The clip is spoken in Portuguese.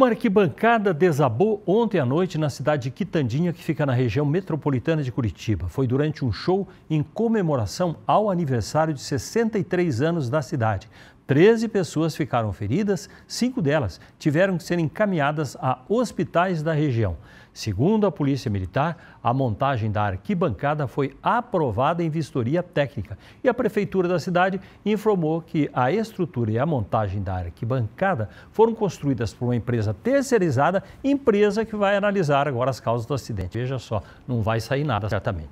Uma arquibancada desabou ontem à noite na cidade de Quitandinha, que fica na região metropolitana de Curitiba. Foi durante um show em comemoração ao aniversário de 63 anos da cidade. 13 pessoas ficaram feridas, cinco delas tiveram que ser encaminhadas a hospitais da região. Segundo a Polícia Militar, a montagem da arquibancada foi aprovada em vistoria técnica e a Prefeitura da cidade informou que a estrutura e a montagem da arquibancada foram construídas por uma empresa terceirizada, empresa que vai analisar agora as causas do acidente. Veja só, não vai sair nada certamente.